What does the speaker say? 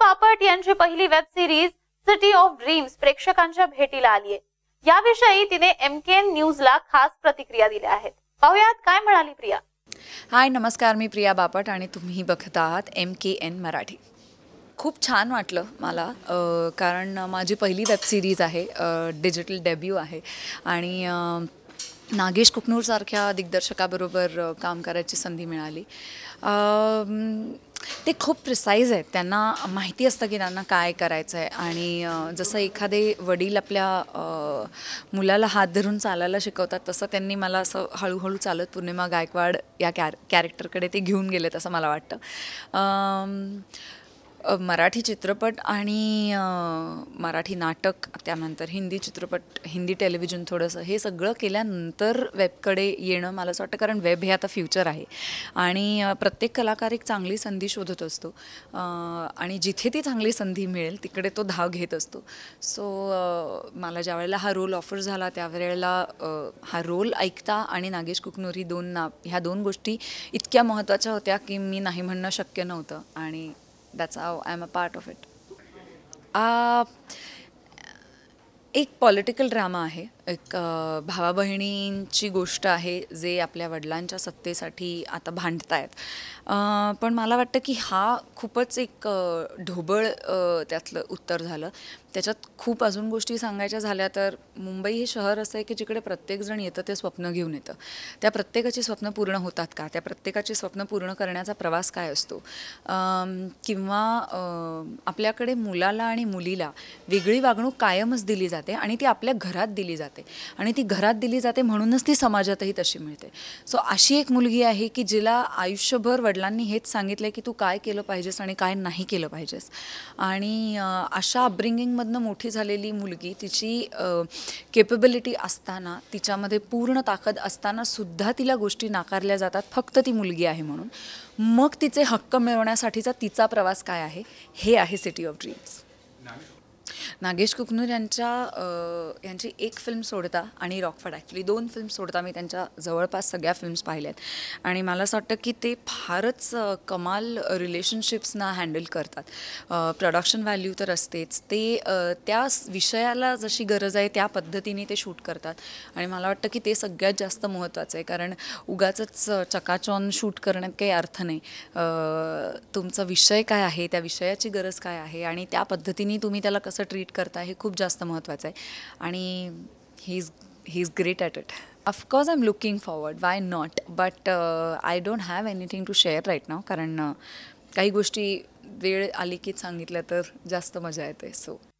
बापट यांची पहिली web series City of Dreams प्रेक्षकांच्या भेटीला आली आहे याविषयी तिने एम के एन न्यूजला खास प्रतिक्रिया दिल्या आहेत पाहुयात काय म्हणाली प्रिया हाय नमस्कार मी प्रिया बापट आणि तुम्ही बघत आहात एम के एन मराठी खूप छान वाटलं मला कारण माझी पहिली वेब सिरीज आहे डिजिटल डेब्यू आहे आणि नागेश कुकनूरसारख्या दिग्दर्शकाबरोबर काम करायची संधी मिळाली ते खूप प्रिसाईज आहेत त्यांना माहिती असतं की त्यांना काय करायचं आहे आणि जसं एखादे वडील आपल्या मुलाला हात धरून चालायला शिकवतात तसं त्यांनी मला असं हळूहळू चालत पूर्णिमा गायकवाड या कॅर कॅरेक्टरकडे ते घेऊन गेलेत असं मला वाटतं मराठी चित्रपट आणि मराठी नाटक त्यानंतर हिंदी चित्रपट हिंदी टेलिव्हिजन थोडंसं हे सगळं केल्यानंतर वेबकडे येणं मला असं वाटतं कारण वेब हे आता फ्युचर आहे आणि प्रत्येक कलाकार एक चांगली संधी शोधत असतो आणि जिथे ती चांगली संधी मिळेल तिकडे तो धाव घेत असतो सो मला ज्या वेळेला हा रोल ऑफर झाला त्यावेळेला हा रोल ऐकता आणि नागेश कुकनोरी दोन ना ह्या दोन गोष्टी इतक्या महत्त्वाच्या होत्या की मी नाही म्हणणं शक्य नव्हतं आणि that's how I am a part of it एक पॉलिटिकल ड्रामा आहे एक भावा बहिणींची गोष्ट आहे जे आपल्या वडिलांच्या सत्तेसाठी आता भांडत आहेत पण मला वाटतं की हा खूपच एक ढोबळ त्यातलं उत्तर झालं त्याच्यात खूप अजून गोष्टी सांगायच्या झाल्या तर मुंबई हे शहर असं आहे की जिकडे प्रत्येकजण येतं ते स्वप्न घेऊन येतं त्या प्रत्येकाची स्वप्न पूर्ण होतात का त्या प्रत्येकाची स्वप्न पूर्ण करण्याचा प्रवास काय असतो किंवा आपल्याकडे मुलाला आणि मुलीला वेगळी वागणूक कायमच दिली जाते आणि ती आपल्या घरात दिली जाते जाते आणि ती घरात दिली जाते म्हणूनच ती समाजातही तशी मिळते सो अशी एक मुलगी आहे की जिला आयुष्यभर वडिलांनी हेच सांगितलं की तू काय केलं पाहिजेस आणि काय नाही केलं पाहिजेस आणि अशा अपब्रिंगिंगमधनं मोठी झालेली मुलगी तिची केपेबिलिटी असताना तिच्यामध्ये पूर्ण ताकद असताना सुद्धा तिला गोष्टी नाकारल्या जातात फक्त ती मुलगी आहे म्हणून मग तिचे हक्क मिळवण्यासाठीचा तिचा प्रवास काय आहे हे आहे City of Dreams Nagesh Kukunoor यांच्या यांची एक फिल्म सोडता आणि रॉकफर्ड ॲक्च्युली दोन फिल्म सोडता मी त्यांच्या जवळपास सगळ्या फिल्म्स पाहिल्या आहेत आणि मला असं वाटतं की ते फारच कमाल रिलेशनशिप्सना हँडल करतात प्रोडक्शन व्हॅल्यू तर असतेच ते त्या विषयाला जशी गरज आहे त्या पद्धतीने ते शूट करतात आणि मला वाटतं की ते सगळ्यात जास्त महत्त्वाचं आहे कारण उगाच चकाचॉन शूट करण्यात काही अर्थ नाही तुमचा विषय काय आहे त्या विषयाची गरज काय आहे आणि त्या पद्धतीने तुम्ही त्याला कसं ट्रीट करता हे खूप जास्त महत्त्वाचं आहे आणि he is he is great at it of course I am looking forward why not but I don't have anything to share right now कारण uh, काही गोष्टी वेळ आली की सांगितल्या तर जास्त मजा येते सो